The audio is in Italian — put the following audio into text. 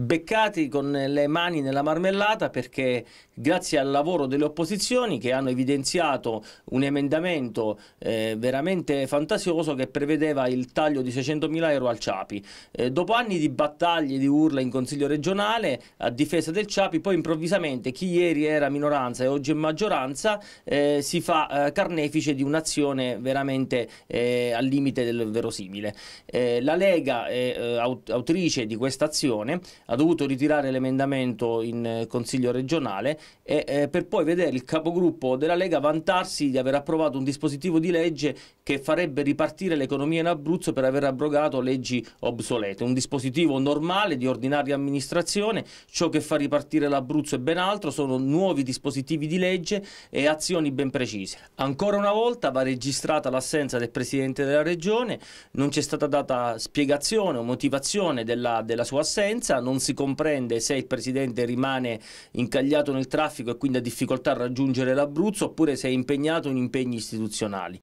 beccati con le mani nella marmellata perché grazie al lavoro delle opposizioni che hanno evidenziato un emendamento eh, veramente fantasioso che prevedeva il taglio di 600.000 euro al Ciapi. Eh, dopo anni di battaglie, di urla in Consiglio regionale a difesa del Ciapi, poi improvvisamente chi ieri era minoranza e oggi è maggioranza eh, si fa eh, carnefice di un'azione veramente eh, al limite del verosimile. Eh, la Lega è autrice di questa azione, ha dovuto ritirare l'emendamento in eh, Consiglio regionale e, eh, per poi vedere il capogruppo della Lega vantarsi di aver approvato un dispositivo di legge che farebbe ripartire l'economia in Abruzzo per aver abrogato leggi obsolete. Un dispositivo normale di ordinaria amministrazione, ciò che fa ripartire l'Abruzzo è ben altro, sono nuovi dispositivi di legge e azioni ben precise. Ancora una volta va registrata l'assenza del Presidente della Regione, non c'è stata data spiegazione o motivazione della, della sua assenza, non non si comprende se il presidente rimane incagliato nel traffico e quindi ha difficoltà a raggiungere l'Abruzzo oppure se è impegnato in impegni istituzionali.